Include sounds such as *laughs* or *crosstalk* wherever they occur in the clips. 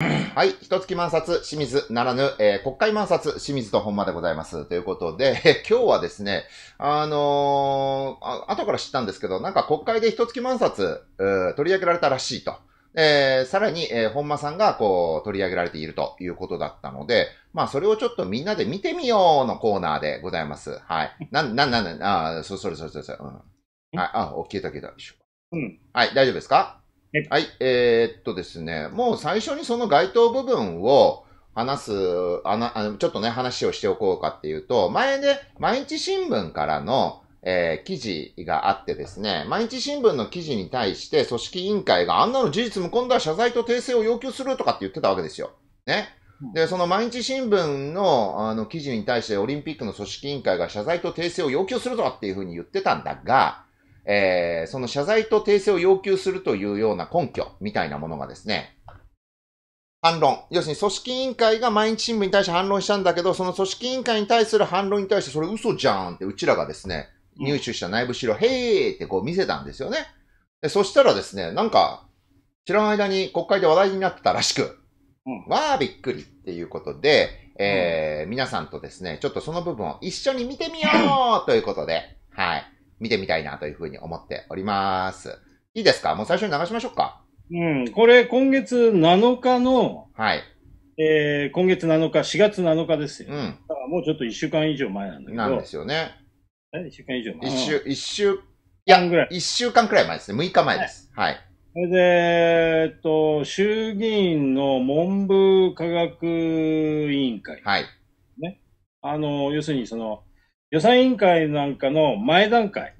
はい。一月満札、清水ならぬ、えー、国会満札、清水と本間でございます。ということで、*laughs* 今日はですね、あのー、あ後から知ったんですけど、なんか国会で一月満札、取り上げられたらしいと。えー、さらに、えー、本間さんが、こう、取り上げられているということだったので、まあ、それをちょっとみんなで見てみようのコーナーでございます。はい。な、な、な、な、あ、そ、それ、それ、それ、そうん。はい、あ、消えた、消えた。うん。はい、大丈夫ですかはい、えー、っとですね、もう最初にその該当部分を話す、あなあのちょっとね、話をしておこうかっていうと、前で、毎日新聞からの、えー、記事があってですね、毎日新聞の記事に対して組織委員会があんなの事実無根だ、謝罪と訂正を要求するとかって言ってたわけですよ。ね。で、その毎日新聞のあの記事に対してオリンピックの組織委員会が謝罪と訂正を要求するとかっていうふうに言ってたんだが、えー、その謝罪と訂正を要求するというような根拠みたいなものがですね、反論。要するに組織委員会が毎日新聞に対して反論したんだけど、その組織委員会に対する反論に対して、それ嘘じゃんってうちらがですね、入手した内部資料、へーってこう見せたんですよね。で、そしたらですね、なんか、知らない間に国会で話題になってたらしく、うん、わーびっくりっていうことで、えー、皆さんとですね、ちょっとその部分を一緒に見てみようということで、はい。見てみたいなというふうに思っております。いいですかもう最初に流しましょうか。うん、これ今月7日の、はい。えー、今月7日、4月7日ですよ。うん。だからもうちょっと1週間以上前なんだけど。なんですよね。え ?1 週間以上前。1週、一週、いぐらい。1週間くらい前ですね。6日前です。はい、はいそれで、えっと、衆議院の文部科学委員会、はい。ね。あの、要するにその、予算委員会なんかの前段階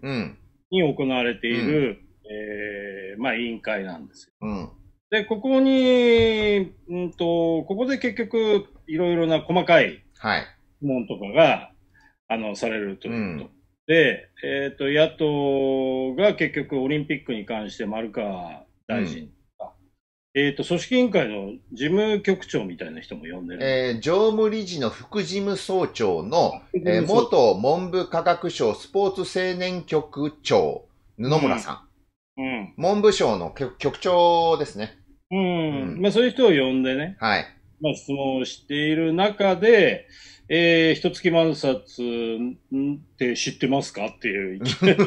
に行われている、うん、えー、まあ、委員会なんですよ。うん、で、ここに、うんと、ここで結局、いろいろな細かい質問とかが、はい、あの、されるということ。うん、で、えっ、ー、と、野党が結局オリンピックに関して丸川大臣えっ、ー、と、組織委員会の事務局長みたいな人も呼んでる。えー、常務理事の副事務総長の、えー、元文部科学省スポーツ青年局長、布村さん。うん。うん、文部省の局長ですね。うん。うん、まあ、そういう人を呼んでね。はい。まあ、質問をしている中で、えー、つ月万冊って知ってますかっていう。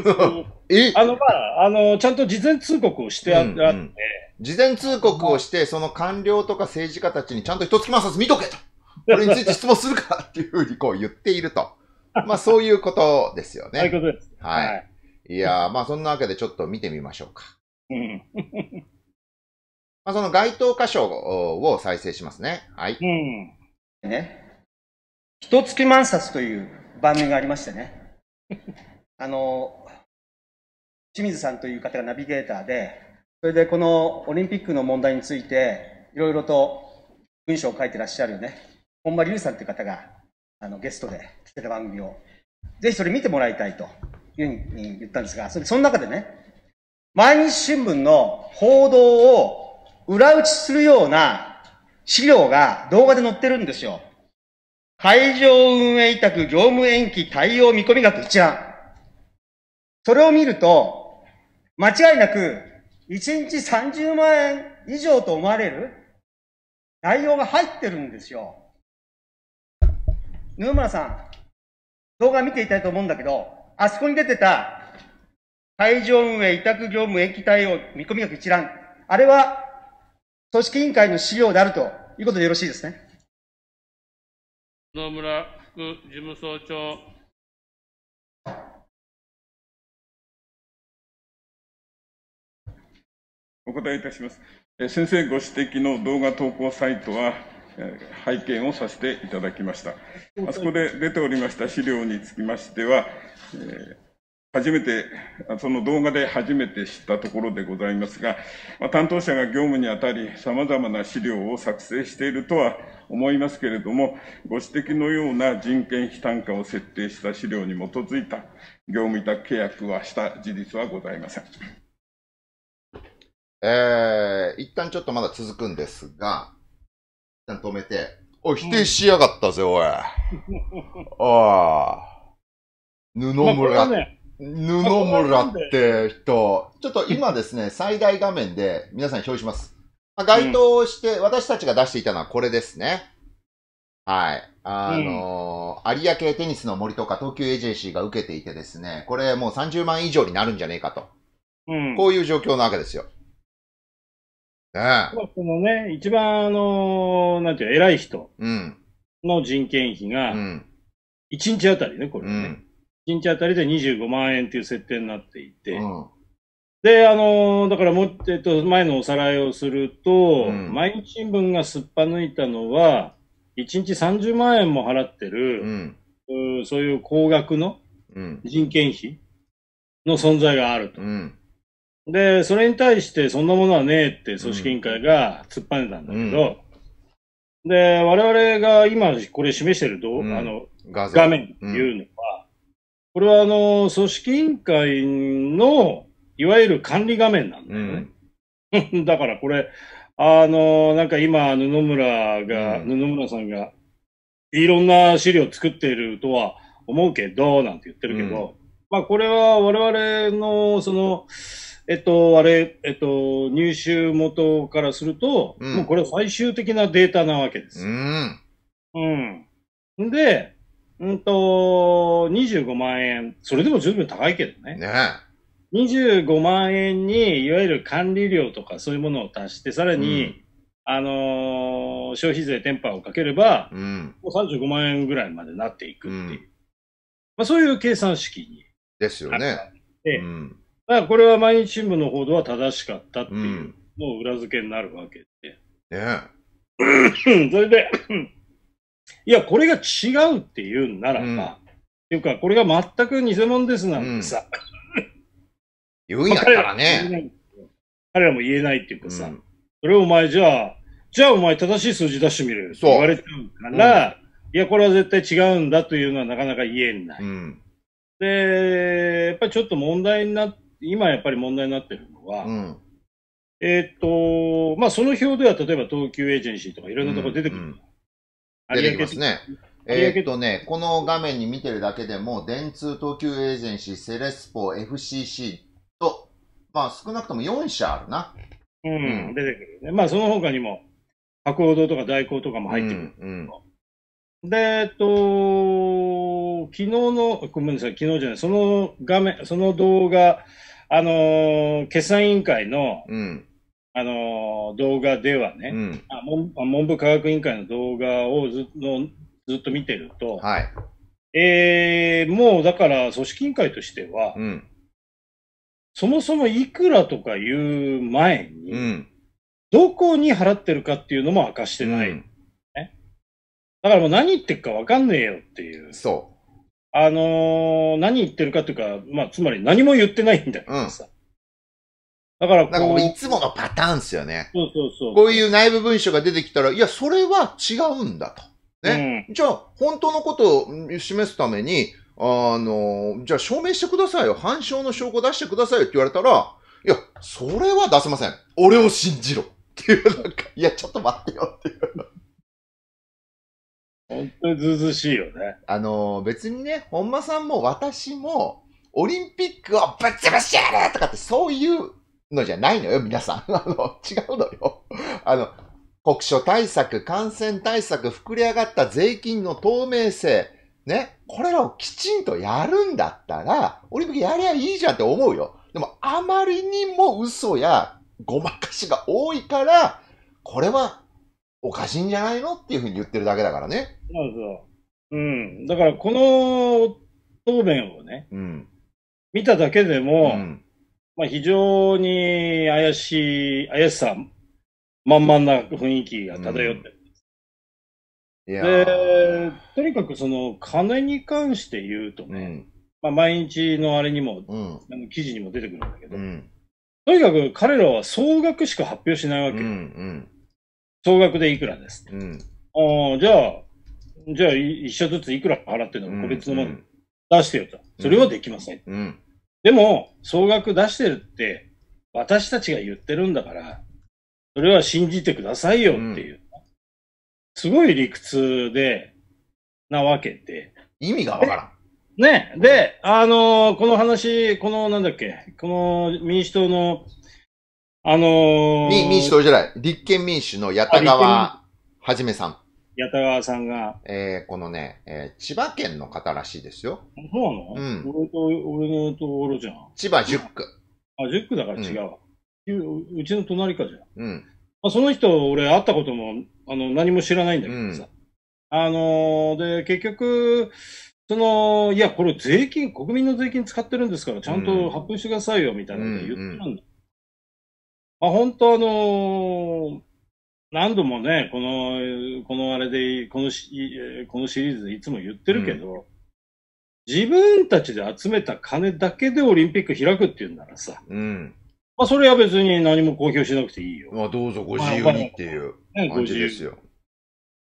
*laughs* えあの、まあ、あの、ちゃんと事前通告をしてあって、うんうん事前通告をして、その官僚とか政治家たちにちゃんと一月万冊見とけと。これについて質問するかっていうふうにこう言っていると。*laughs* まあそういうことですよね。そういうことです。はい。い、ややまあそんなわけでちょっと見てみましょうか。うん。まあその該当箇所を再生しますね。はい。うん。ね。一月万冊という番組がありましてね。*laughs* あの、清水さんという方がナビゲーターで、それでこのオリンピックの問題について、いろいろと文章を書いてらっしゃるね、本間隆さんという方があのゲストで来てた番組を、ぜひそれ見てもらいたいというふうに言ったんですが、それその中でね、毎日新聞の報道を裏打ちするような資料が動画で載ってるんですよ。会場運営委託業務延期対応見込み額一覧。それを見ると、間違いなく1日30万円以上と思われる内容が入ってるんですよ。沼村さん、動画見ていたいと思うんだけど、あそこに出てた、会場運営、委託業務、駅対応、見込み額一覧。あれは、組織委員会の資料であるということでよろしいですね。野村副事務総長。お答えいたします。先生ご指摘の動画投稿サイトは、拝見をさせていただきました。あそこで出ておりました資料につきましては、初めて、その動画で初めて知ったところでございますが、担当者が業務にあたり、様々な資料を作成しているとは思いますけれども、ご指摘のような人件費単価を設定した資料に基づいた業務委託契約はした事実はございません。えー、一旦ちょっとまだ続くんですが、一旦止めて、おい、否定しやがったぜ、おい。*laughs* ああ。布村、布村って人、ちょっと今ですね、最大画面で皆さん表示します。まあ、該当して、私たちが出していたのはこれですね。はい。あのー、有明テニスの森とか東急エージェンシーが受けていてですね、これもう30万以上になるんじゃねえかと。うん、こういう状況なわけですよ。ああ。そのね、一番、あの、なんていう偉い人の人件費が、1日あたりね、これね。うん、1日あたりで25万円という設定になっていて、うん、で、あの、だからも、えっと、前のおさらいをすると、うん、毎日新聞がすっぱ抜いたのは、1日30万円も払ってる、うん、そういう高額の人件費の存在があると。うんで、それに対して、そんなものはねえって組織委員会が突っぱねたんだけど、うん、で、我々が今これ示してるうん、あの画面っていうのは、これはあの、組織委員会の、いわゆる管理画面なんだよね。うん、*laughs* だからこれ、あの、なんか今、布村が、うん、布村さんが、いろんな資料作っているとは思うけど、なんて言ってるけど、まあこれは我々の、その、えっと、あれ、えっと、入手元からすると、うんもうこれ最終的なデータなわけでうす。ん。うん。で、うんと、25万円。それでも十分高いけどね。ね25万円に、いわゆる管理料とかそういうものを足して、さらに、うんあのー消費税転販をかければ、うん。もう35万円ぐらいまでなっていくっていう。うんまあ、そういう計算式に。ですよね。えまあ、これは毎日新聞の報道は正しかったっていうのを裏付けになるわけで。ねそれでいや、これが違うっていうんならば、うん、っていうか、これが全く偽物ですなんてさ、うん、言うんやったらね彼らも言えないっていうかさ、うん、それをお前じゃあ、じゃあお前正しい数字出してみるよって言われちゃうから、うん、いや、これは絶対違うんだというのはなかなか言えない。で、やっぱりちょっと問題になっ今やっぱり問題になってるのは、うん、えっ、と、まあ、その表では、例えば東急エージェンシーとかいろんなところ出てくる、うんうん、出てきますね。えー、っとね、この画面に見てるだけでも、電通、東急エージェンシー、セレスポ、FCC と、まあ、少なくとも4社あるな。うん、うん、出てくるね。まあ、その他にも、博報堂とか大広とかも入ってくる。うん、うん、で、えっと、昨日の、ごめんなさい、昨日じゃない、その画面、その動画、あのー、決算委員会の、うん、あのー、動画ではね、うんあ文、部科学委員会の動画をずのずっと見てると、はい、えー、もうだから組織委員会としては、うん、そもそもいくらとかいう前に、うん、どこに払ってるかっていうのも明かしてない、ね、だからもう何言ってるか分かんねえよっていう。そうあのー、何言ってるかというか、まあ、つまり何も言ってないんだけどさ。うん、だからこう、なんかこいつものパターンですよね。そうそうそう。こういう内部文書が出てきたら、いや、それは違うんだと。ね。うん、じゃあ、本当のことを示すために、あの、じゃあ証明してくださいよ。反証の証拠出してくださいよって言われたら、いや、それは出せません。俺を信じろ。っていう、なんか、いや、ちょっと待ってよっていう。本当にずうずしいよね。あの、別にね、本間さんも私も、オリンピックをぶっ潰してやるとかってそういうのじゃないのよ、皆さん。*laughs* あの、違うのよ。あの、国書対策、感染対策、膨れ上がった税金の透明性、ね、これらをきちんとやるんだったら、オリンピックやりゃいいじゃんって思うよ。でも、あまりにも嘘やごまかしが多いから、これはおかしいんじゃないのっていうふうに言ってるだけだからね。そうそう。うん。だからこの答弁をね、うん、見ただけでも、うん、まあ非常に怪しい、怪しさまんまんな雰囲気が漂ってる。うん、で、とにかくその金に関して言うとね、まあ毎日のあれにも、あの記事にも出てくるんだけど、とにかく彼らは総額しか発表しないわけ。うん総額でいくらです。うん、ああ、じゃあ、じゃあ一社ずついくら払ってるのか個別のもの出してよと。それはできません。うん、でも、総額出してるって、私たちが言ってるんだから、それは信じてくださいよっていう。すごい理屈で、なわけで。意味がわからん。ね。で、あのー、この話、このなんだっけ、この民主党のあのー、民主党じゃない、立憲民主の八田川はじめさん。八田川さんが。えー、このね、えー、千葉県の方らしいですよ。そうなのうん。俺と、俺のところじゃん。千葉10区。あ、10区だから違うわ、うん、うちの隣かじゃん。うん。まあ、その人、俺会ったことも、あの、何も知らないんだけどさ。うん、あのー、で、結局、その、いや、これ税金、国民の税金使ってるんですから、ちゃんと発表してくださいよ、みたいなこと言ってたんだ。うんうんまあ、本当あのー、何度もね、この、このあれで、このこのシリーズでいつも言ってるけど、うん、自分たちで集めた金だけでオリンピック開くっていうんならさ、うん、まあ、それは別に何も公表しなくていいよ。まあ、どうぞご自由にっていう感じですよ。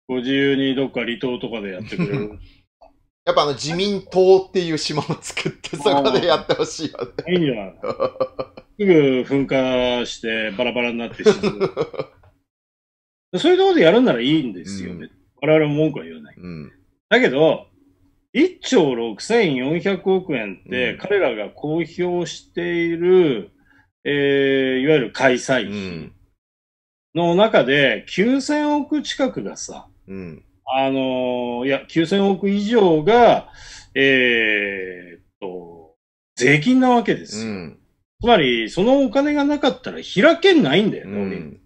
ご自由にどっか離島とかでやってくれる。やっぱあの自民党っていう島を作って、そこでやってほしいよね。いいんじゃないすぐ噴火してバラバラになって沈む。*laughs* そういうところでやるならいいんですよね。うん、我々も文句は言わない。うん、だけど、1兆6400億円って、彼らが公表している、うん、えー、いわゆる開催費の中で、9000億近くがさ、うん、あのいや、9000億以上が、えー、っと、税金なわけですよ。うんつまり、そのお金がなかったら開けないんだよね、うん、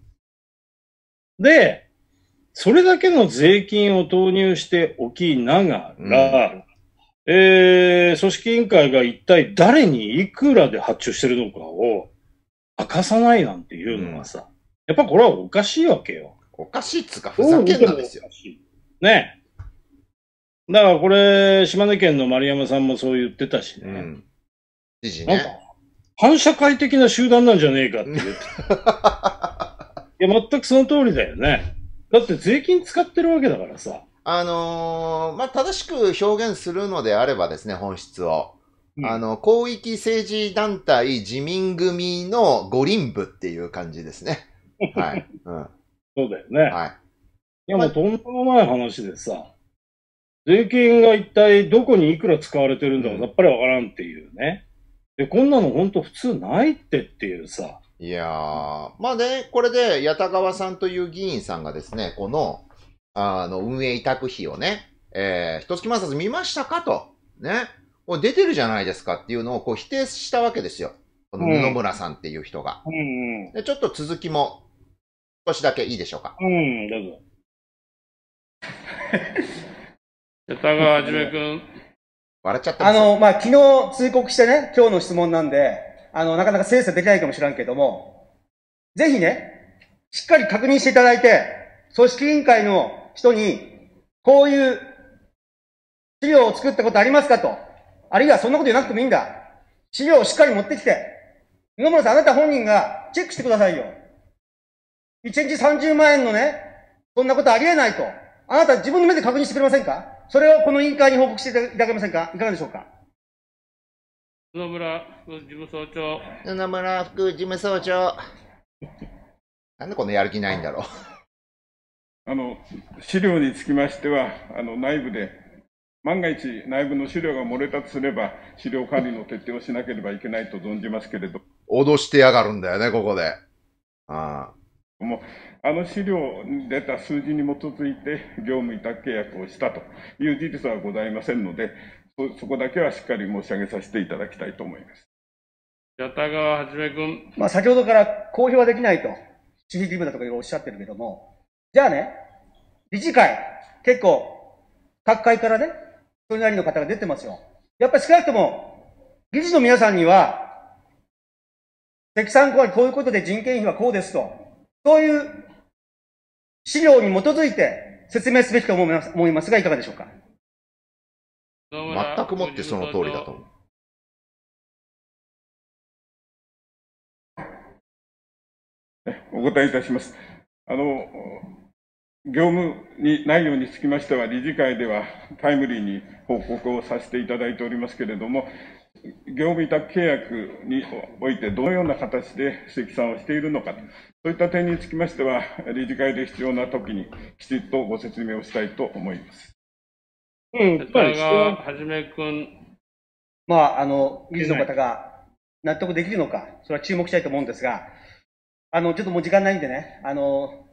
で、それだけの税金を投入しておきながら、うん、えー、組織委員会が一体誰にいくらで発注してるのかを明かさないなんていうのはさ、うん、やっぱこれはおかしいわけよ。おかしいっつか、ふざけんなですよ。ねだからこれ、島根県の丸山さんもそう言ってたしね。うん、知事ね。反社会的な集団なんじゃねえかって言って。*laughs* いや、全くその通りだよね。だって税金使ってるわけだからさ。あのー、まあ、正しく表現するのであればですね、本質を。うん、あの、広域政治団体自民組の五輪部っていう感じですね。*laughs* はい。うん。そうだよね。はい。いや、もうとんでもない話でさ、税金が一体どこにいくら使われてるんだかさっぱりわからんっていうね。え、こんなの本当普通ないってっていうさ。いやー、まあね、これで、八田川さんという議員さんがですね、この、あの、運営委託費をね、えー、一月万冊見ましたかと、ね、これ出てるじゃないですかっていうのをこう否定したわけですよ。この野村さんっていう人が。うん、でちょっと続きも、少しだけいいでしょうか。うん、どうぞ。八 *laughs* 田川はじめくん、笑っちゃったあの、まあ、昨日通告してね、今日の質問なんで、あの、なかなか精査できないかもしらんけども、ぜひね、しっかり確認していただいて、組織委員会の人に、こういう資料を作ったことありますかと。あるいはそんなこと言わなくてもいいんだ。資料をしっかり持ってきて、野村さん、あなた本人がチェックしてくださいよ。1日30万円のね、そんなことありえないと。あなた自分の目で確認してくれませんかそれをこの委員会に報告していただけませんかいかがでしょうか野村副事務総長。野村副事務総長。*laughs* なんでこのやる気ないんだろう。*laughs* あの、資料につきましては、あの、内部で、万が一内部の資料が漏れたとすれば、資料管理の徹底をしなければいけないと存じますけれど。脅してやがるんだよね、ここで。ああ。もうあの資料に出た数字に基づいて業務委託契約をしたという事実はございませんので、そこだけはしっかり申し上げさせていただきたいと思います。八田川はじめ君。まあ、先ほどから公表はできないと、指示義務だとかおっしゃってるけども、じゃあね、理事会、結構、各界からね、それなりの方が出てますよ。やっぱり少なくとも、理事の皆さんには、積算後はこういうことで人件費はこうですと、そういう資料に基づいて説明すべきと思います思いますが、いかがでしょうか。全くもってその通りだと思う。お答えいたします。あの、業務に内容につきましては、理事会ではタイムリーに報告をさせていただいておりますけれども、業務委託契約においてどのような形で積算をしているのかそういった点につきましては、理事会で必要な時にきちっとご説明をしたいと思います。うん、やっぱりはじめ君。まあ、あの、理事の方が納得できるのか、それは注目したいと思うんですが、あの、ちょっともう時間ないんでね、あの、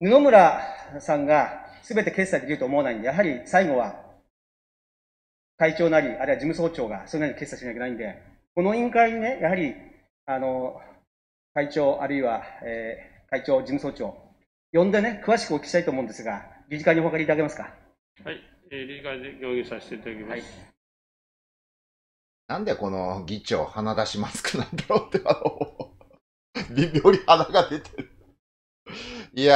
布村さんが全て決済できると思わないんで、やはり最後は会長なり、あるいは事務総長がそれなりに決裁しなきゃいけないんで、この委員会にね、やはり、あの、会長あるいは、えー、会長、事務総長、呼んでね、詳しくお聞きしたいと思うんですが、理事会にお諮りいただけますか。はい、えー、理事会で協議させていただきます。はいなんでこの議長、鼻出しマスクなんだろうって、あの、*laughs* 微妙に鼻が出てる。いや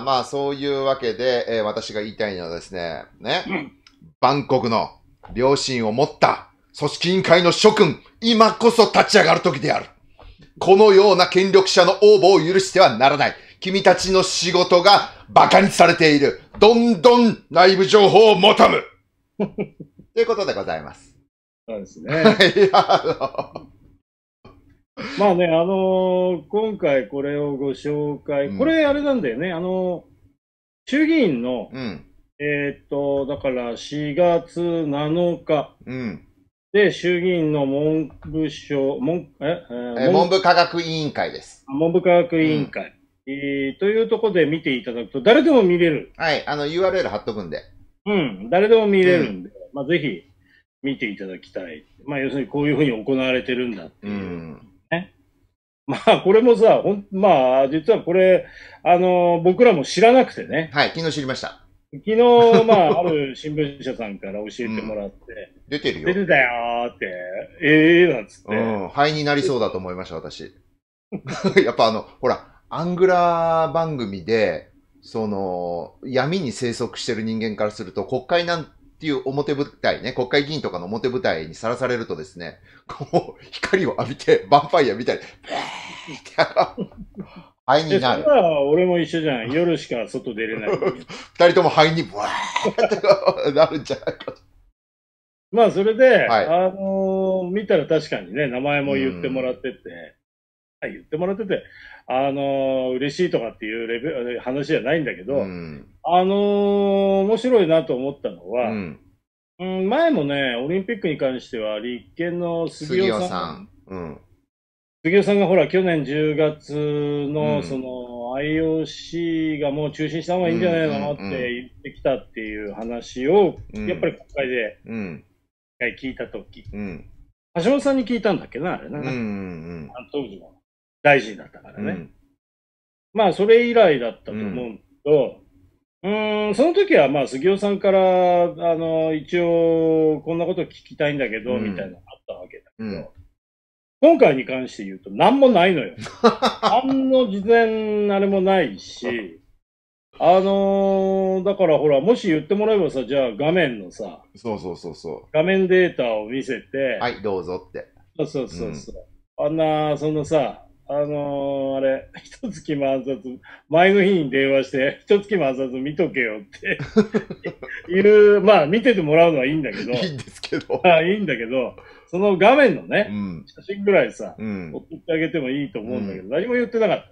ー、まあそういうわけで、えー、私が言いたいのはですね、ね、うん、バンコクの良心を持った組織委員会の諸君、今こそ立ち上がる時である。このような権力者の応募を許してはならない。君たちの仕事が馬鹿にされている。どんどん内部情報を求む。*laughs* ということでございます。そうですね。まあね、あのー、今回これをご紹介、これあれなんだよね、あのー、衆議院の、うん、えっと、だから4月7日、うん、で、衆議院の文部省、文え文部科学委員会です。文部科学委員会、うん、えー、というところで見ていただくと、誰でも見れる。はい、あの URL 貼っとくんで。うん、誰でも見れるんで、うん、まあ、ぜひ見ていただきたい。まあ、要するにこういうふうに行われてるんだっていう。うんまあ、これもさ、ほんまあ、実はこれ、あの僕らも知らなくてね。はい、昨日知りました。昨日、まあ、ある新聞社さんから教えてもらって、うん、出てるよ。出てたよーって、ええー、なんつって。うん、灰になりそうだと思いました、私。*laughs* やっぱあの、ほら、アングラー番組で、その、闇に生息してる人間からすると、国会なんていう表舞台ね、国会議員とかの表舞台にさらされるとですね、こう、光を浴びて、バンパイアみたいに、ぺーって肺になる。は俺も一緒じゃん。夜しか外出れない。*laughs* 二人とも肺にブワーってなるんじゃないかと。まあ、それで、はい、あのー、見たら確かにね、名前も言ってもらってて、うん、言ってもらってて、あのー、嬉しいとかっていうレベ話じゃないんだけど、うん、あのー、面白いなと思ったのは、うん、うん、前もね、オリンピックに関しては、立憲の杉尾さん。さんうん杉尾さんがほら、去年10月の、その、IOC がもう中止した方がいいんじゃないのって言ってきたっていう話を、やっぱり国会で、聞いたとき、橋本さんに聞いたんだっけな、あれな。当時の大臣だったからね。まあ、それ以来だったと思うんだけど、うん、その時はまあ杉尾さんから、あの、一応、こんなこと聞きたいんだけど、みたいなのがあったわけだけど、今回に関して言うと何もないのよ。*laughs* 何の事前あれもないし、あのー、だからほら、もし言ってもらえばさ、じゃあ画面のさ、そうそうそうそう。画面データを見せて、はい、どうぞって。そうそうそうそう。あんな、そのさ、あのー、あれ、一月も暗殺、前の日に電話して、一月も暗殺見とけよって *laughs* いう、まあ見ててもらうのはいいんだけど、いいんですけど、あいいんだけど、その画面のね、うん、写真ぐらいさ、うん、送ってあげてもいいと思うんだけど、うん、何も言ってなかった、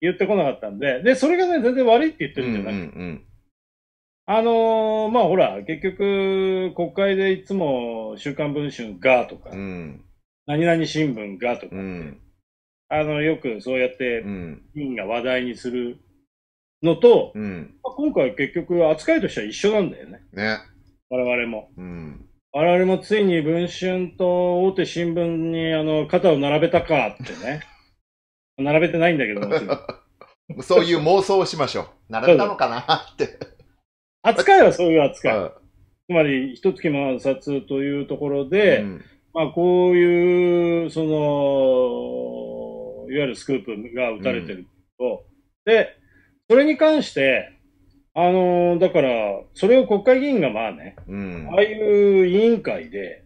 言ってこなかったんで、で、それがね、全然悪いって言ってるんじゃない、うんうんうんあのー、まあほら、結局、国会でいつも週刊文春がとか、うん、何々新聞がとか、うん、あの、よくそうやって、議員が話題にするのと、うんまあ、今回結局扱いとしては一緒なんだよね。ね。我々も。うん、我々もついに文春と大手新聞にあの肩を並べたかってね。*laughs* 並べてないんだけど *laughs* そういう妄想をしましょう。並べたのかなって。扱いはそういう扱い。*laughs* うん、つまり、一月の暗というところで、うん、まあこういう、その、いわゆるスクープが打たれてると、うん、で、それに関して、あのー、だから、それを国会議員がまあね、うん、ああいう委員会で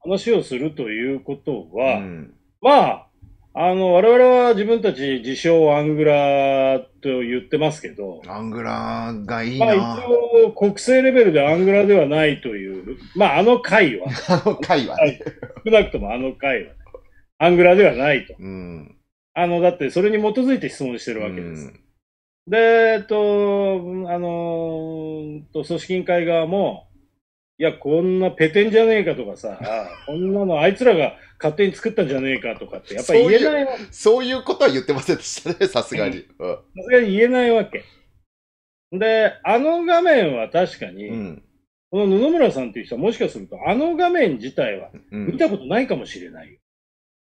話をするということは、うん、まあ、あの、我々は自分たち自称アングラと言ってますけど。アングラがいいな。まあ一応国政レベルでアングラではないという、まああの会は。あの会は、*laughs* ね、少なくともあの会は、ね、アングラではないと。うんあの、だってそれに基づいて質問してるわけです。うん、で、えっと、あの、組織委員会側も、いや、こんなペテンじゃねえかとかさ、*laughs* こんなのあいつらが勝手に作ったんじゃねえかとかって、やっぱり言えないそういうことは言ってませんでしたね、さすがに。さすがに言えないわけ。で、あの画面は確かに、うん、この野々村さんという人はもしかすると、あの画面自体は見たことないかもしれないよ。うん、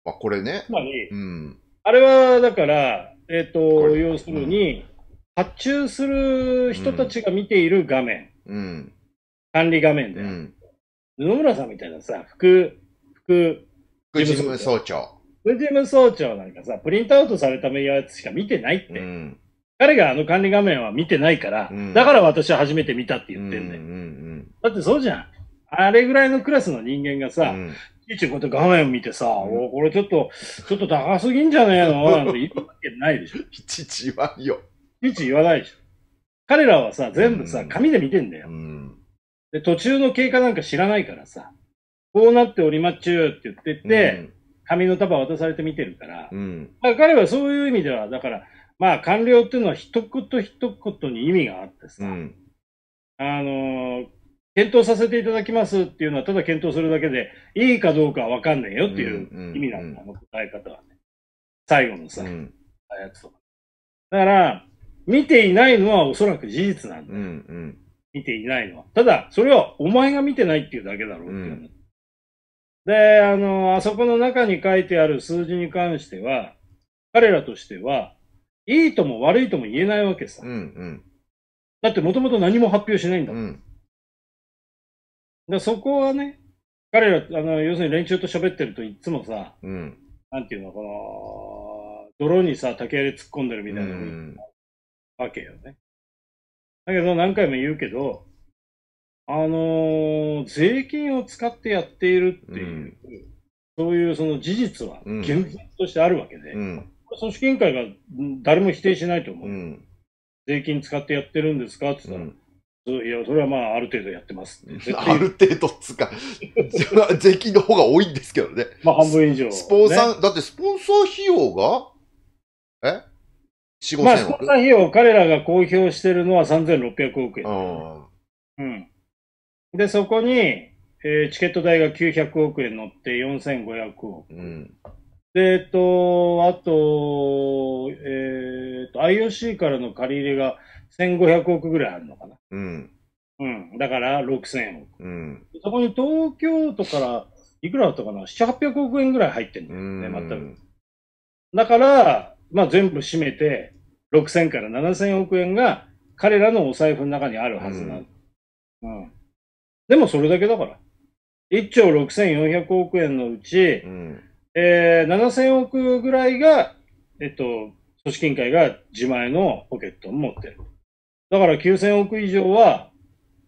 まあ、これね。つまり、うん、あれは、だから、えっ、ー、と、要するに、うん、発注する人たちが見ている画面。うん、管理画面で、うん。野村さんみたいなさ、副、副、副事務総長。副事務総長なんかさ、プリントアウトされたやつしか見てないって。うん彼があの管理画面は見てないから、うん、だから私は初めて見たって言ってんだよ、うんうんうん。だってそうじゃん。あれぐらいのクラスの人間がさ、うん、いちこうやって画面見てさ、おこれちょっと、ちょっと高すぎんじゃねえの *laughs* なんて言うわけないでしょ。*laughs* いちいち言わんよ。いちいち言わないでしょ。彼らはさ、全部さ、紙で見てんだよ。うん、で、途中の経過なんか知らないからさ、こうなっておりまっちゅうって言ってて、うん、紙の束渡されて見てるから、うん、から彼はそういう意味では、だから、まあ、官僚っていうのは一言一言に意味があってさ、あのー、検討させていただきますっていうのは、ただ検討するだけで、いいかどうかはわかんないよっていう意味なんだ、あの答え方はね。最後のさ、うん、やつとか。だから、見ていないのはおそらく事実なんだ。うんうん、見ていないのは。ただ、それはお前が見てないっていうだけだろうっていう、うん、で、あの、あそこの中に書いてある数字に関しては、彼らとしては、いいとも悪いとも言えないわけさ。うんうん、だってもともと何も発表しないんだもん。うんでそこはね、彼ら、あの、要するに連中と喋ってるといつもさ、うん。なんていうの、この、泥にさ、竹槍突っ込んでるみたいな、わけよね。だけど、何回も言うけど、あのー、税金を使ってやっているっていう、うん、そういうその事実は、現実としてあるわけで、うん、組織委員会が誰も否定しないと思う。うん、税金使ってやってるんですかって言ったら、いや、それはまあ、ある程度やってます、ね。*laughs* ある程度っつうか、税 *laughs* 金の方が多いんですけどね。まあ、半分以上、ね、スポンサー、だってスポンサー費用が、え四五まあ、スポンサー費用、彼らが公表してるのは3600億円、ね。うん。で、そこに、えー、チケット代が900億円乗って4500億。うん。で、えっと、あと、えー、っと、IOC からの借り入れが1500億ぐらいあるのかな。うん。うん。だから6000億。うん。そこに東京都からいくらだったかな ?7、800億円ぐらい入ってるんだよね、全く、だから、まあ全部占めて、6000から7000億円が彼らのお財布の中にあるはずなの。うん。うん、でもそれだけだから。1兆6400億円のうち、うん、えー、7000億ぐらいが、えっと、組織委員会が自前のポケットを持ってる。だから9000億以上は、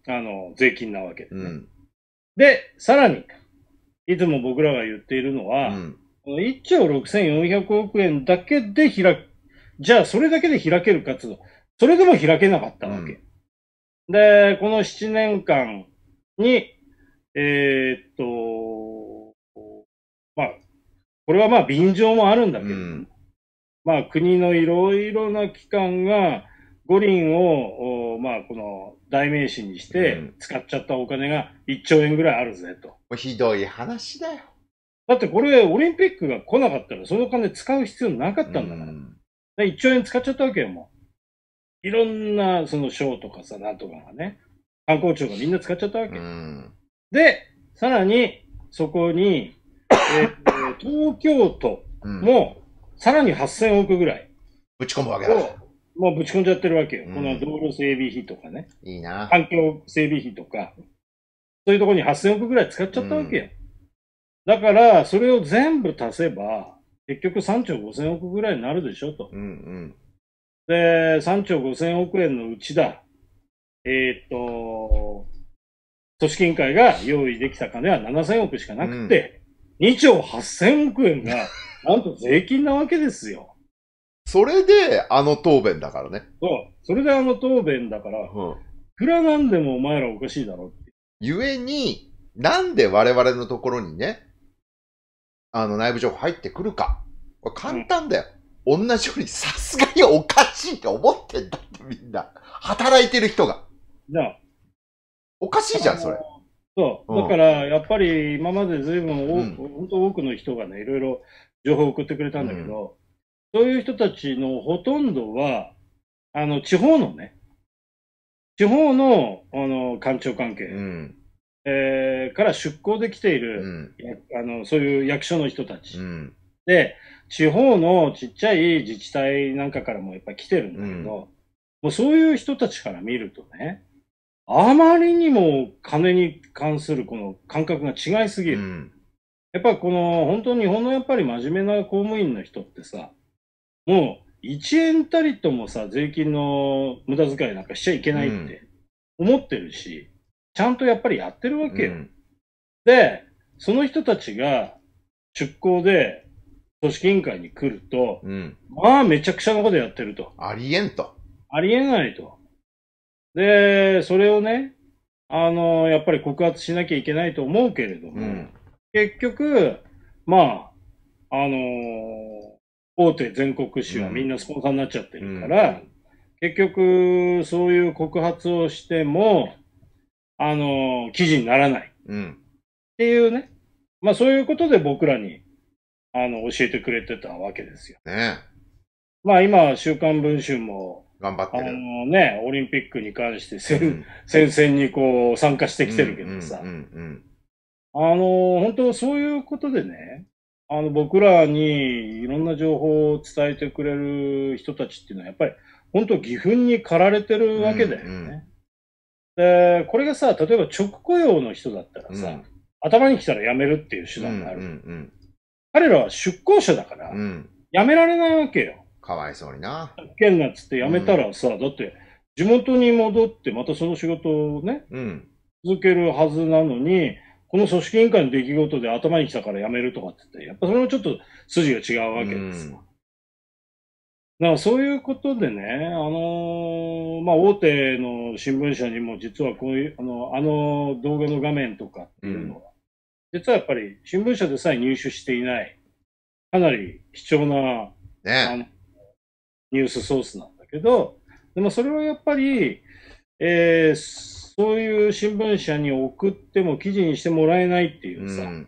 あの、税金なわけで、ねうん、で、さらに、いつも僕らが言っているのは、うん、1兆6400億円だけで開く、じゃあそれだけで開けるかつうそれでも開けなかったわけ。うん、で、この7年間に、えー、っと、まあ、これはまあ便乗もあるんだけど、うん、まあ国のいろいろな機関が、五輪を、まあ、この代名詞にして、使っちゃったお金が1兆円ぐらいあるぜと。うん、ひどい話だよ。だってこれ、オリンピックが来なかったら、そのお金使う必要なかったんだから。うん、1兆円使っちゃったわけよ、もう。いろんな、その賞とかさ、なんとかがね、観光庁がみんな使っちゃったわけ。うん、で、さらに、そこに、えー、東京都も、さらに8000億ぐらい。ぶち込むわけだ。もうぶち込んじゃってるわけよ。うん、この道路整備費とかね。いいな。環境整備費とか。そういうところに8000億ぐらい使っちゃったわけよ。だから、それを全部足せば、結局3兆5000億ぐらいになるでしょと。うんうん、で、3兆5000億円のうちだ、えー、っと、組織委員会が用意できた金は7000億しかなくて、うん、2兆8000億円が、なんと税金なわけですよ。それで、あの答弁だからね。そう。それであの答弁だから、いうん。くらなんでもお前らおかしいだろって。ゆえに、なんで我々のところにね、あの内部情報入ってくるか。これ簡単だよ。同じようにさすがにおかしいって思ってんだってみんな。働いてる人が。じゃあ、おかしいじゃん、それ。そう。だから、やっぱり今までぶん多、うん本当多くの人がね、いろいろ情報を送ってくれたんだけど、そういう人たちのほとんどは、あの、地方のね、地方の、あの、官庁関係、うん、えー、から出向できている、うん、あの、そういう役所の人たち、うん、で、地方のちっちゃい自治体なんかからもやっぱ来てるんだけど、もうそういう人たちから見るとね、あまりにも金に関するこの感覚が違いすぎる。やっぱこの、本当日本のやっぱり真面目な公務員の人ってさ、もう1円たりともさ、税金の無駄遣いなんかしちゃいけないって思ってるし、ちゃんとやっぱりやってるわけよ。うん、で、その人たちが出向で組織委員会に来ると、うん、まあめちゃくちゃなことやってると。ありえんと。ありえないと。で、それをね、あの、やっぱり告発しなきゃいけないと思うけれども、うん、結局、まあ、あのー大手全国紙はみんなスポンサーになっちゃってるから、結局、そういう告発をしても、あの、記事にならない。っていうね。まあそういうことで僕らに、あの、教えてくれてたわけですよ。ねまあ今、週刊文春も、頑張ってる。あのね、オリンピックに関して戦、うん、戦線にこう参加してきてるけどさ。あの、本当そういうことでね、あの、僕らにいろんな情報を伝えてくれる人たちっていうのは、やっぱり、本当、義憤に駆られてるわけだよね。うんうん、で、これがさ、例えば直雇用の人だったらさ、うん、頭に来たら辞めるっていう手段がある。うんうんうん、彼らは出向者だから、辞められないわけよ。かわいそうにな。県なっつって辞めたらさ、うん、だって、地元に戻って、またその仕事をね、うん、続けるはずなのに、この組織委員会の出来事で頭にきたから辞めるとかって言って、やっぱそれもちょっと筋が違うわけですだからそういうことでね、あのー、まあ、大手の新聞社にも実はこういうあのあの動画の画面とかっていうのは、うん、実はやっぱり新聞社でさえ入手していない、かなり貴重な、ね、ニュースソースなんだけど、でもそれはやっぱり、えーそういう新聞社に送っても記事にしてもらえないっていうさ、うん、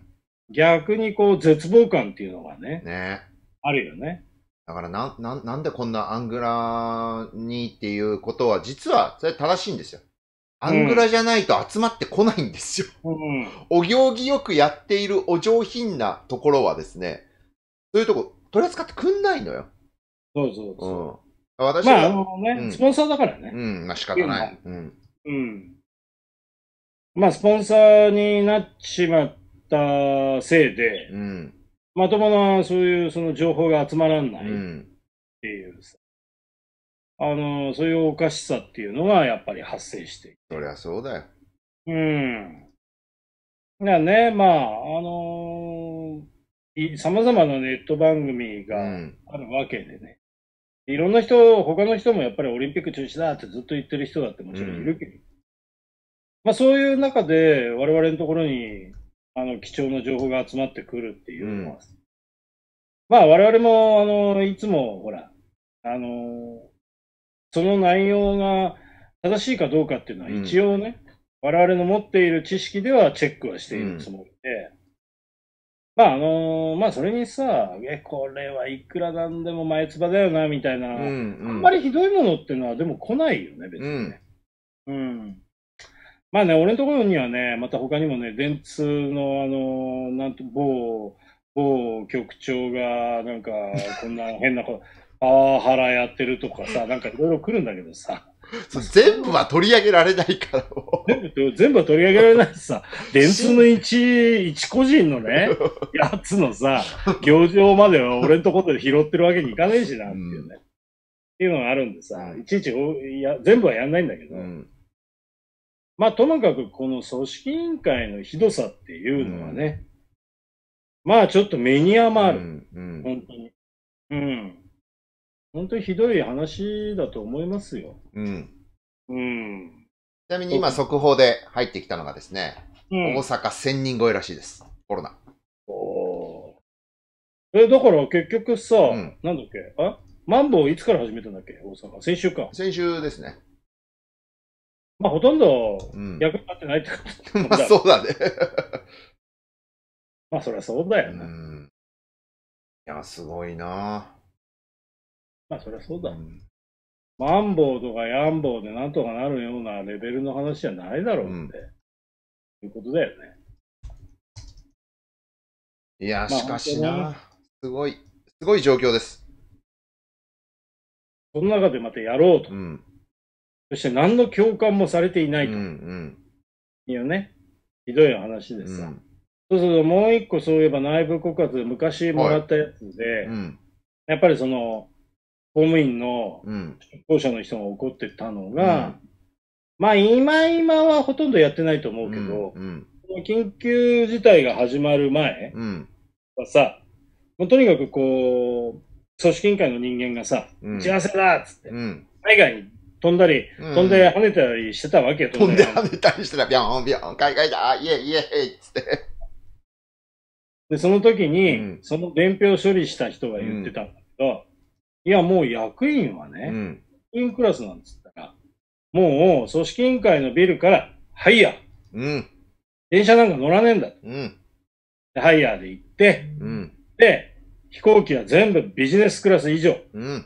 逆にこう絶望感っていうのがね、ねあるよね。だからな、な、なんでこんなアングラにっていうことは、実はそれ正しいんですよ。アングラじゃないと集まってこないんですよ。うん、お行儀よくやっているお上品なところはですね、そういうとこ、取り扱ってくんないのよ。そうそうそう。うん、私はまあ、あのね、うん、スポンサーだからね。うん、まあ仕方ない。うん。うん。まあ、スポンサーになっちまったせいで、うん、まともな、そういう、その情報が集まらないっていうさ、うん、あの、そういうおかしさっていうのがやっぱり発生していそりゃそうだよ。うん。だね、まあ、あのさまざまなネット番組があるわけでね、うん、いろんな人、他の人もやっぱりオリンピック中止だってずっと言ってる人だってもちろんいるけど、うんまあ、そういう中で、我々のところに、あの、貴重な情報が集まってくるっていうのは、うん、まあ、我々も、あの、いつも、ほら、あの、その内容が正しいかどうかっていうのは、一応ね、うん、我々の持っている知識ではチェックはしているつもりで、うんまああのー、まあそれにさ、え、これはいくらなんでも前つばだよな、みたいな、うんうん、あんまりひどいものっていうのはでも来ないよね、別にね。うん、うん、まあね、俺のところにはね、また他にもね、電通の、あの、なんと、某、某局長が、なんか、こんな *laughs* 変なこと、パワハラやってるとかさ、なんかいろいろ来るんだけどさ。全部は取り上げられないから。全部、全部は取り上げられないしさ、*laughs* 電通の一、一個人のね、*laughs* やつのさ、行場までは俺のところで拾ってるわけにいかねえしな、っていうね。うん、っていうのがあるんでさ、いちいちや全部はやんないんだけど、うんまあ、ともかくこの組織委員会のひどさっていうのはね、うん、まあちょっと目に余る、うん、うん、本当に。うん。本当にひどい話だと思いますよ。うん。うん。ちなみに今速報で入ってきたのがですね、うん、大阪1000人超えらしいです。コロナ。おお。え、だから結局さ、うん、なんだっけあマンボウいつから始めたんだっけ大阪。先週か。先週ですね。まあ、ほとんど役に立ってないってことだ、うん、まあ、そうだね。*laughs* まあ、そりゃそうだよな、ね、うん。いや、すごいなまあ、そりゃそうだ。うんマンボウとかヤンボウでなんとかなるようなレベルの話じゃないだろうって、うん、いうことだよね。いや、しかしな、すごい、すごい状況です。その中でまたやろうと。うんそして何の共感もされていないというね、ひどい話でさ。そうするともう一個そういえば内部告発昔もらったやつで、やっぱりその、公務員の出向者の人が怒ってたのが、まあ今今はほとんどやってないと思うけど、緊急事態が始まる前はさ、もうとにかくこう、組織委員会の人間がさ、打ち合わせだっつって、海外に飛んだり、飛んで跳ねたりしてたわけよ、う飛んで跳ねたりしてた、ビョンビョン、海外だ、イエイイエイって。で、その時に、うん、その伝票処理した人が言ってたんだけど、うん、いや、もう役員はね、うん、役員クラスなんつったら、もう組織委員会のビルから、ハイヤー。うん。電車なんか乗らねえんだ。うん。で、ハイヤーで行って、うん。で、飛行機は全部ビジネスクラス以上。うん。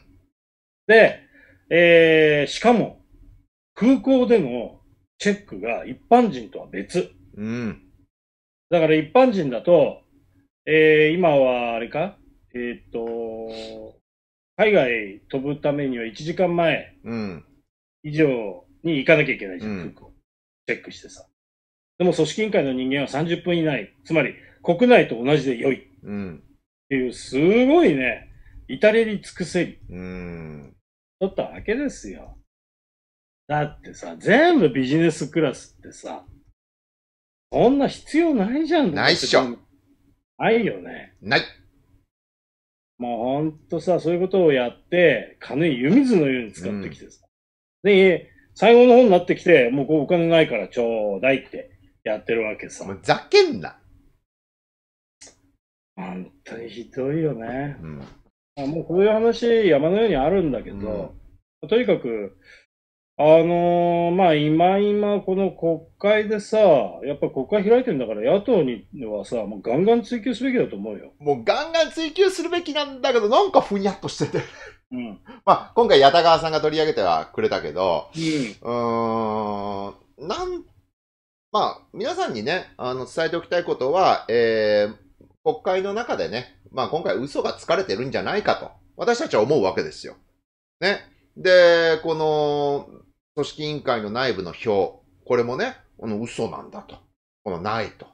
で、えー、しかも、空港でのチェックが一般人とは別。うん。だから一般人だと、えー、今はあれかえー、っと、海外飛ぶためには1時間前以上に行かなきゃいけないじゃん、うん、空港。チェックしてさ。でも組織委員会の人間は30分以内。つまり国内と同じで良い。うん。っていう、すごいね、至れり尽くせり。うん。取ったわけですよ。だってさ、全部ビジネスクラスってさ、そんな必要ないじゃん。ないっしょ。ないよね。ない。もうほんとさ、そういうことをやって、金湯水のように使ってきてさ。うん、で、最後の方になってきて、もうお金ないからちょうだいってやってるわけさ。もうざけんな。本当にひどいよね。うん。あもうそういう話、山のようにあるんだけど、うん、とにかく、あのー、まあ、今今、この国会でさ、やっぱ国会開いてんだから、野党にはさ、もうガンガン追及すべきだと思うよ。もうガンガン追及するべきなんだけど、なんかふにゃっとしてて。うん。まあ、今回、矢田川さんが取り上げてはくれたけど、うん。うん、なん、まあ、皆さんにね、あの、伝えておきたいことは、えー、国会の中でね、まあ今回嘘が疲れてるんじゃないかと、私たちは思うわけですよ。ね。で、この、組織委員会の内部の表、これもね、この嘘なんだと。このないと。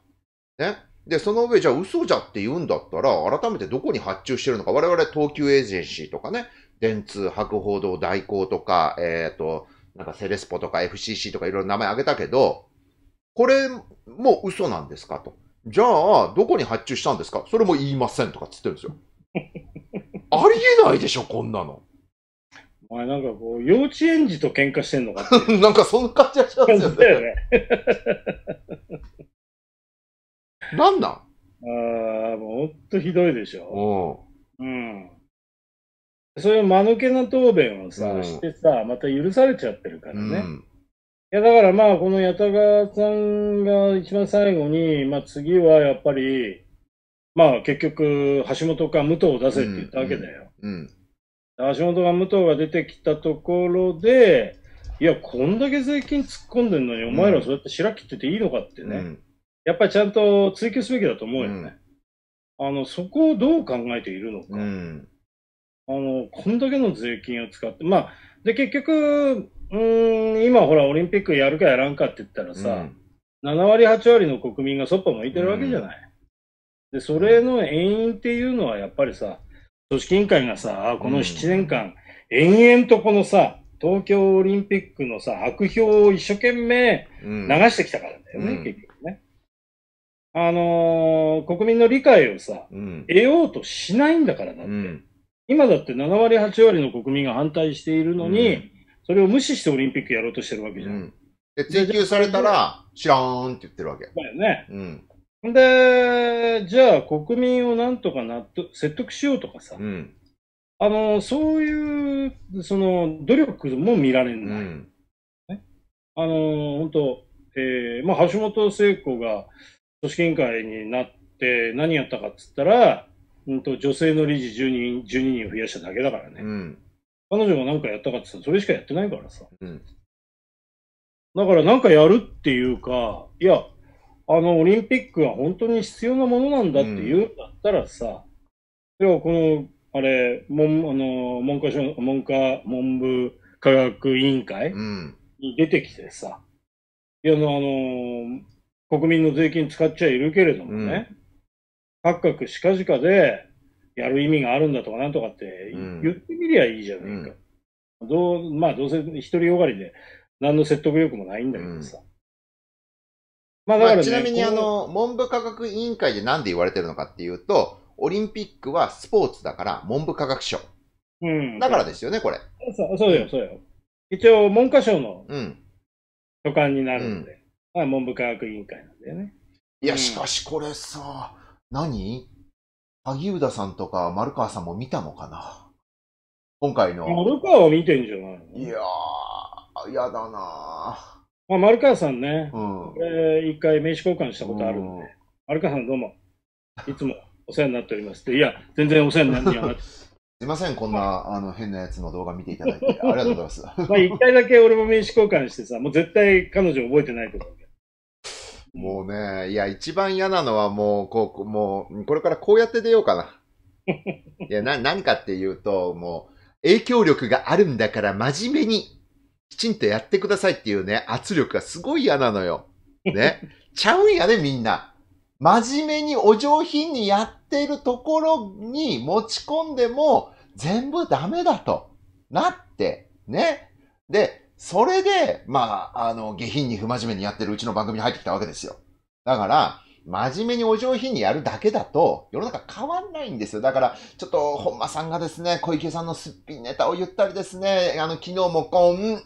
ね。で、その上、じゃあ嘘じゃって言うんだったら、改めてどこに発注してるのか、我々東急エージェンシーとかね、電通、博報堂、大行とか、えっ、ー、と、なんかセレスポとか FCC とかいろいろ名前挙げたけど、これも嘘なんですかと。じゃあ、どこに発注したんですかそれも言いませんとかっつってるんですよ。*laughs* ありえないでしょ、こんなの。お前なんかこう、幼稚園児と喧嘩してんのかって。*laughs* なんかそんな感じがしますよね。*laughs* なんなんああ、もうほんとひどいでしょ。うん。うん。そういう間抜けな答弁をさ、うんしてさ、また許されちゃってるからね。うんや、だからまあ、この八田川さんが一番最後に、まあ次はやっぱり、まあ結局、橋本か武藤を出せって言ったわけだよ。うん、うん、橋本が武藤が出てきたところで、いや、こんだけ税金突っ込んでるのに、お前らそうやって白切ってていいのかってね、うん、やっぱりちゃんと追求すべきだと思うよね。うん、あの、そこをどう考えているのか。うん、あの、こんだけの税金を使って、まあ、で、結局、うん、今ほら、オリンピックやるかやらんかって言ったらさ、うん、7割、8割の国民がそっぽ向いてるわけじゃない。うん、で、それの遠因っていうのは、やっぱりさ、組織委員会がさ、この7年間、うん、延々とこのさ、東京オリンピックのさ、悪評を一生懸命流してきたからだよね、結局ね。あのー、国民の理解をさ、得ようとしないんだからだって。今だって7割、8割の国民が反対しているのに、それを無視してオリンピックやろうとしてるわけじゃん。うん、で、追求されたら、知らーんって言ってるわけ。だよね。うん。で、じゃあ国民をなんとか納得、説得しようとかさ、うん、あの、そういう、その、努力も見られない。うんね、あの、本当えー、まあ、橋本聖子が組織委員会になって何やったかっつったら、うんと、女性の理事12人 ,12 人増やしただけだからね。うん彼女が何かやったかってさ、それしかやってないからさ。うん。だから何かやるっていうか、いや、あの、オリンピックは本当に必要なものなんだって言うんだったらさ、うん、ではこの、あれ、文、あの、文科省、文科、文部科学委員会に出てきてさ、うん、いや、あの、国民の税金使っちゃいるけれどもね、うん、各しかじかで、やる意味があるんだとかなんとかって言ってみりゃいいじゃないか。うん、どう、まあどうせ独りよがりで何の説得力もないんだけどさ。まあだから、ねまあ、ちなみにあの、文部科学委員会で何で言われてるのかっていうと、オリンピックはスポーツだから文部科学省。うん。だからですよね、これ。そうそうよ、そうよ。一応、文科省の所管になるんで、うん、まあ文部科学委員会なんだよね。いや、しかしこれさ、何萩生田さんとか丸川さんも見たのかな今回の。丸川は見てんじゃないいやー、嫌だなまあ、丸川さんね、うん、え一回名刺交換したことあるんで、うん、丸川さんどうも、いつもお世話になっておりますって、いや、全然お世話になってない。すみません、こんな、はい、あの変なやつの動画見ていただいて、ありがとうございます。*laughs* まあ、一回だけ俺も名刺交換してさ、もう絶対彼女覚えてないと思うもうね、いや、一番嫌なのはもう、こう、もう、これからこうやって出ようかな。*laughs* いや、な、何かっていうと、もう、影響力があるんだから真面目に、きちんとやってくださいっていうね、圧力がすごい嫌なのよ。ね。*laughs* ちゃうんやね、みんな。真面目にお上品にやってるところに持ち込んでも、全部ダメだと。なって、ね。で、それで、まあ、あの、下品に不真面目にやってるうちの番組に入ってきたわけですよ。だから、真面目にお上品にやるだけだと、世の中変わんないんですよ。だから、ちょっと、本間さんがですね、小池さんのすっぴんネタを言ったりですね、あの、昨日もこん、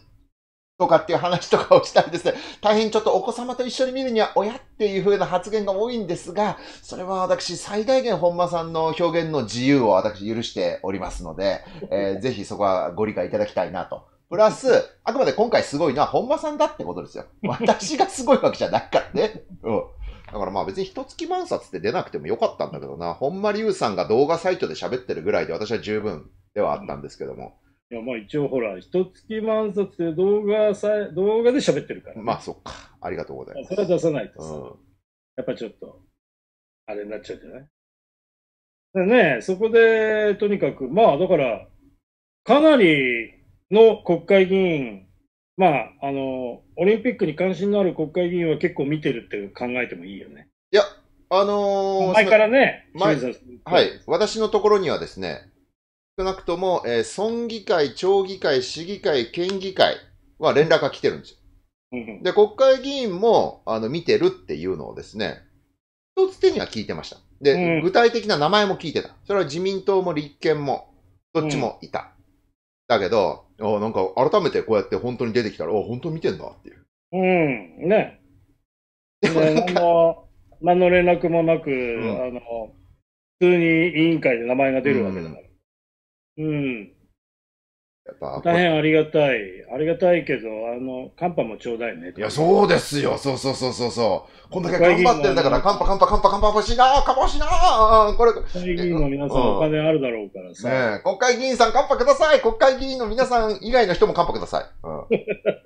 とかっていう話とかをしたりですね、大変ちょっとお子様と一緒に見るには親っていう風な発言が多いんですが、それは私最大限本間さんの表現の自由を私許しておりますので、えー、ぜひそこはご理解いただきたいなとプラス、あくまで今回すごいのは本間さんだってことですよ。*laughs* 私がすごいわけじゃないからね。うん。だからまあ別に一月万冊って出なくてもよかったんだけどな、本間龍さんが動画サイトで喋ってるぐらいで私は十分ではあったんですけども。いやまあ一応ほら、一月万冊で動画さ動画で喋ってるから、ね、まあそっか。ありがとうございます。それは出さないとさ、うん、やっぱちょっと、あれになっちゃうじゃないだね、そこでとにかく、まあだから、かなりの国会議員、まあ、あの、オリンピックに関心のある国会議員は結構見てるって考えてもいいよね。いや、あのー、前からね、前、はい、私のところにはですね、少なくとも、えー、村議会、町議会、市議会、県議会は連絡が来てるんですよ。で、国会議員も、あの、見てるっていうのをですね、一つ手には聞いてました。で、うん、具体的な名前も聞いてた。それは自民党も立憲も、どっちもいた。だけど、あなんか改めてこうやって本当に出てきたら、あ本当見てんだっていう。うん、ね。*laughs* でもなん何の連絡もなく、うん、あの、普通に委員会で名前が出るわけだから。うん、うんやっぱ大変ありがたい。ありがたいけど、あの、カンパもちょうだいね。いや、そうですよ。そうそうそうそうそう。こんだけ頑張ってるんだから、カンパカンパカンパカンパ欲しいなカンパ欲しいなこれ。国会議員の皆さんお金あるだろうからさ。ね国会議員さんカンパください国会議員の皆さん以外の人もカンパください。うん、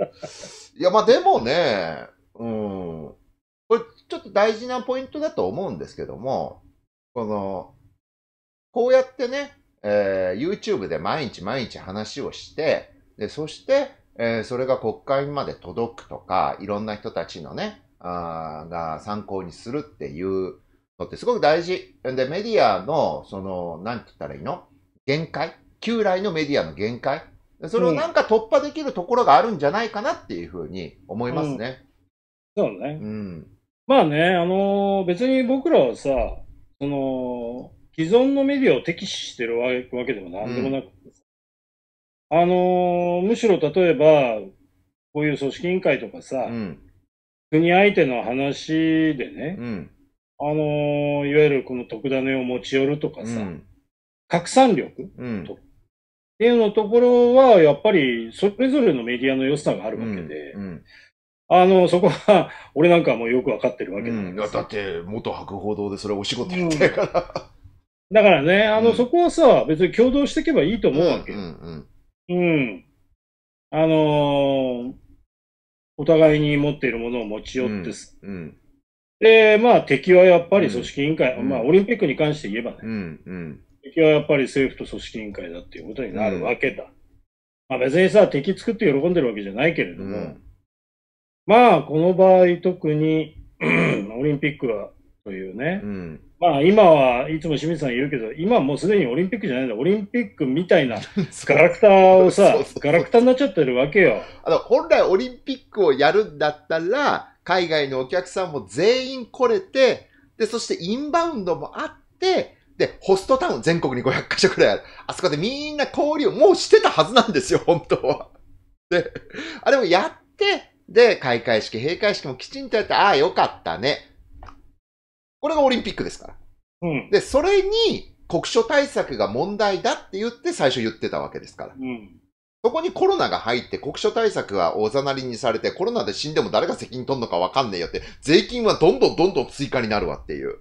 *laughs* いや、まあでもね、うん。これ、ちょっと大事なポイントだと思うんですけども、この、こうやってね、えー、YouTube で毎日毎日話をして、で、そして、えー、それが国会まで届くとか、いろんな人たちのね、あが参考にするっていうのってすごく大事。で、メディアの、その、なんて言ったらいいの限界旧来のメディアの限界それをなんか突破できるところがあるんじゃないかなっていうふうに思いますね。うん、そうね。うん。まあね、あのー、別に僕らはさ、その、既存のメディアを敵視してるわけでもなんでもなく、うん、あのー、むしろ例えば、こういう組織委員会とかさ、うん、国相手の話でね、うん、あのー、いわゆるこの特ダネを持ち寄るとかさ、拡散力とっていうのところは、やっぱりそれぞれのメディアの良さがあるわけで、あの、そこは、俺なんかもよくわかってるわけだ、うん、だって、元博報堂でそれお仕事ってるから、だからね、あの、うん、そこはさ、別に共同していけばいいと思うわけ。うん、うん、あのー、お互いに持っているものを持ち寄ってす。で、まあ、敵はやっぱり組織委員会、まあ、オリンピックに関して言えばね、敵はやっぱり政府と組織委員会だっていうことになるわけだ。まあ、別にさ、敵作って喜んでるわけじゃないけれども、まあ、この場合特に *clears throat* オリンピックはというね、まあ、今はいつも清水さん言うけど、今はもうすでにオリンピックじゃないんだ、オリンピックみたいなガラクタをさ、ガラクタになっちゃってるわけよ。あの本来、オリンピックをやるんだったら、海外のお客さんも全員来れて、で、そしてインバウンドもあって、で、ホストタウン全国に500カ所くらいある。あそこでみんな交流をもうしてたはずなんですよ、本当は。で、あれもやって、で、開会式、閉会式もきちんとやって、ああ、よかったね。これがオリンピックですから。うん、で、それに国書対策が問題だって言って最初言ってたわけですから。うんそこにコロナが入って国書対策は大ざなりにされてコロナで死んでも誰が責任取るのかわかんねえよって税金はどんどんどんどん追加になるわっていう。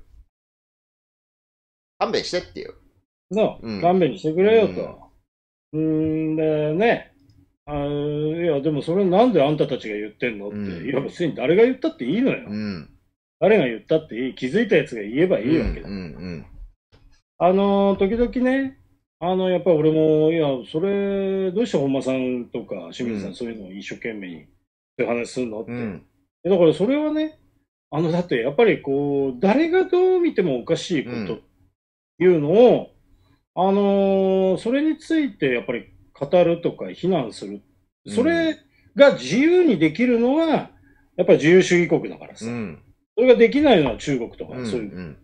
勘弁してっていう。そう、うん、勘弁してくれよと。うん、んでね、あいやでもそれなんであんたたちが言ってんのって、うん、いや別に誰が言ったっていいのよ。うん誰が言ったっていい、気づいたやつが言えばいいわけだ。あの、時々ね、あの、やっぱり俺も、いや、それ、どうして本間さんとか清水さん、そういうのを一生懸命に、そういう話するのって、うんだからそれはね、あの、だってやっぱりこう、誰がどう見てもおかしいことっていうのを、うん、あのそれについてやっぱり語るとか非難する。それが自由にできるのは、やっぱり自由主義国だからさ。うんそれができないのは中国とか、そういう。うんうん、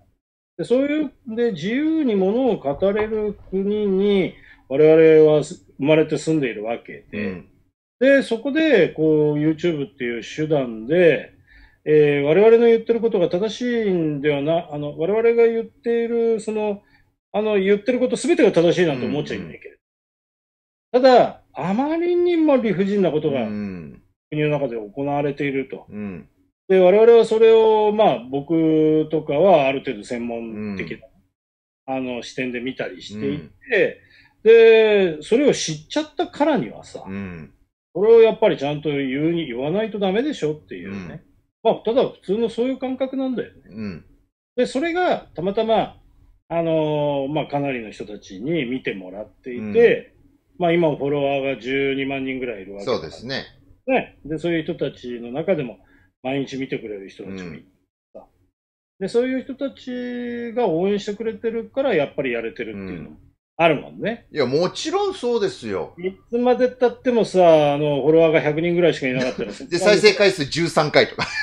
でそういうで自由にものを語れる国に我々は生まれて住んでいるわけで、うん、でそこでこう YouTube っていう手段で、えー、我々の言ってることが正しいんではな、あの我々が言っているそのあの言ってること全てが正しいなんて思っちゃいけないけど、うんうん、ただ、あまりにも理不尽なことが国の中で行われていると。うんで、我々はそれを、まあ、僕とかはある程度専門的な、うん、あの視点で見たりしていて、うん、で、それを知っちゃったからにはさ、うん、れをやっぱりちゃんと言うに言わないとダメでしょっていうね。まあ、ただ普通のそういう感覚なんだよね。で、それがたまたま、あのー、まあ、かなりの人たちに見てもらっていて、まあ、今フォロワーが12万人ぐらいいるわけそうですね。ね。で、そういう人たちの中でも、毎日見てくれる人たちもいた、うん、でそういう人たちが応援してくれてるからやっぱりやれてるっていうのあるもんね、うん、いやもちろんそうですよいつまでたってもさあのフォロワーが100人ぐらいしかいなかったら *laughs* で再生回数13回とか *laughs*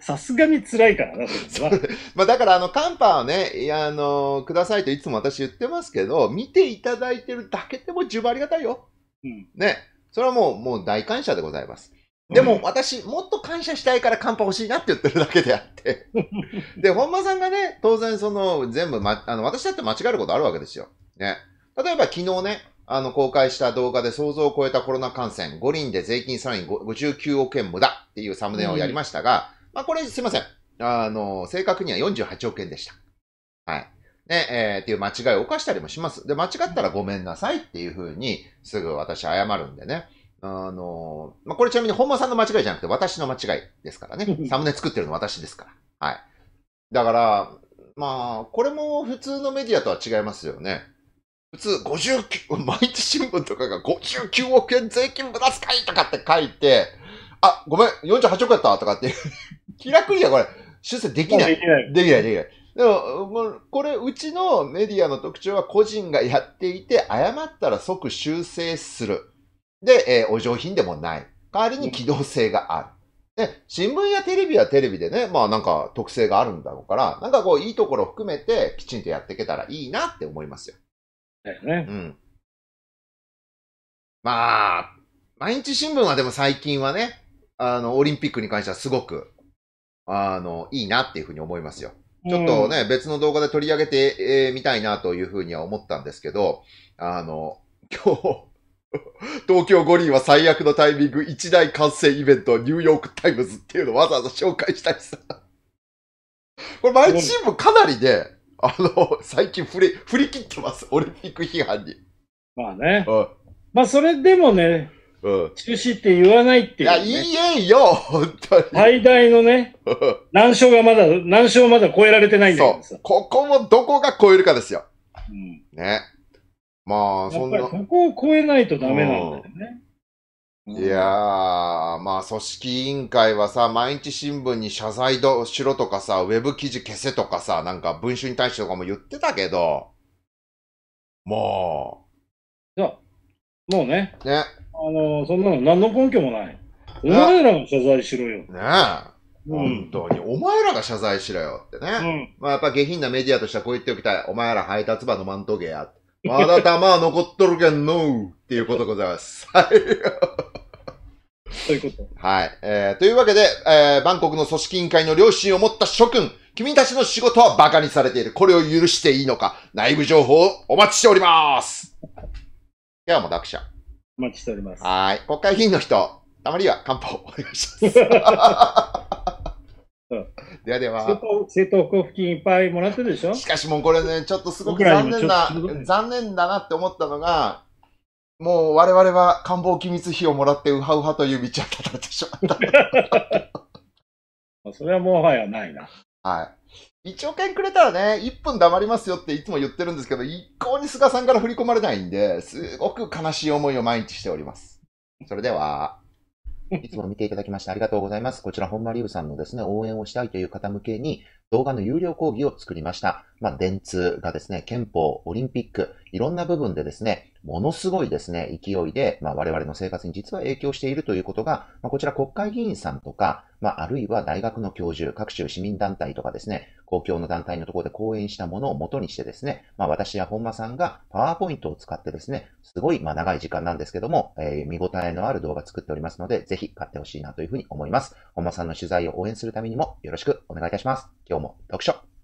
さすがに辛いからな、そ *laughs* まあだから、あの、カンパをね、いや、あの、くださいといつも私言ってますけど、見ていただいてるだけでも十分ありがたいよ。うん。ね。それはもう、もう大感謝でございます。でも私、もっと感謝したいからカンパ欲しいなって言ってるだけであって *laughs* で、本間さんがね、当然その全部、ま、あの、私だって間違えることあるわけですよ。ね。例えば昨日ね、あの、公開した動画で想像を超えたコロナ感染、五輪で税金さらに59億円無駄っていうサムネをやりましたが、うん、まあこれすいません。あの、正確には48億円でした。はい。ね、えー、っていう間違いを犯したりもします。で、間違ったらごめんなさいっていうふうに、すぐ私謝るんでね。あの、まあ、これちなみに本間さんの間違いじゃなくて私の間違いですからね。サムネ作ってるの私ですから。はい。だから、まあ、これも普通のメディアとは違いますよね。普通59、毎日新聞とかが59億円税金無駄遣いとかって書いて、あ、ごめん、48億やったとかって、*laughs* 気楽にはこれ、出世できない。できない、できない、できない。でも、これ、うちのメディアの特徴は個人がやっていて、誤ったら即修正する。で、えー、お上品でもない。代わりに機動性がある。で、新聞やテレビはテレビでね、まあなんか特性があるんだろうから、なんかこういいところ含めてきちんとやっていけたらいいなって思いますよ。だよね。うん。まあ、毎日新聞はでも最近はね、あの、オリンピックに関してはすごく、あの、いいなっていうふうに思いますよ。ちょっとね、うん、別の動画で取り上げてみ、えー、たいなというふうには思ったんですけど、あの、今日、*laughs* 東京五輪は最悪のタイミング、一大完成イベント、ニューヨークタイムズっていうのをわざわざ紹介したりさ。*laughs* これ、毎チームかなりね、あの、最近振り、振り切ってます。オリンピック批判に。まあね。うん、まあ、それでもね、うん、中止って言わないっていう、ね、いや、言えんよ、本当に。最大のね、難所がまだ、難所まだ超えられてないんだけどさ。ここもどこが超えるかですよ。うん、ね。まあ、そんな。そこを超えないとダメなんだよね。うん、いやー、まあ、組織委員会はさ、毎日新聞に謝罪どしろとかさ、ウェブ記事消せとかさ、なんか文春に対してとかも言ってたけど、もう。いや、もうね。ね。あの、そんなの何の根拠もない。お前らが謝罪しろよ。ねえ。本当に、お前らが謝罪しろよってね。うん、まあやっぱ下品なメディアとしてはこう言っておきたい。お前ら配達場のマントゲや。まだは残っとるけんのっていうことでございます。はい。そういうこと。はい。えー、というわけで、えー、バンコクの組織委員会の良心を持った諸君、君たちの仕事は馬鹿にされている。これを許していいのか、内部情報をお待ちしております。ではもう学者。お待ちしております。はい。国会議員の人、たまには漢方お願いします。*laughs* ではでは。政党交付金いっぱいもらってるでしょしかしもうこれね、ちょっとすごく残念な、残念だなって思ったのが、もう我々は官房機密費をもらってウハウハという道をたたれてしまった。それはもはやないな。はい。1億円くれたらね、1分黙りますよっていつも言ってるんですけど、一向に菅さんから振り込まれないんで、すごく悲しい思いを毎日しております。それでは。いつも見ていただきましてありがとうございます。こちら、本間リブさんのですね、応援をしたいという方向けに、動画の有料講義を作りました。まあ、電通がですね、憲法、オリンピック、いろんな部分でですね、ものすごいですね、勢いで、まあ、我々の生活に実は影響しているということが、まあ、こちら国会議員さんとか、まあ、あるいは大学の教授、各種市民団体とかですね、公共の団体のところで講演したものを元にしてですね、まあ私や本間さんがパワーポイントを使ってですね、すごいまあ長い時間なんですけども、えー、見応えのある動画作っておりますので、ぜひ買ってほしいなというふうに思います。本間さんの取材を応援するためにもよろしくお願いいたします。今日も読書。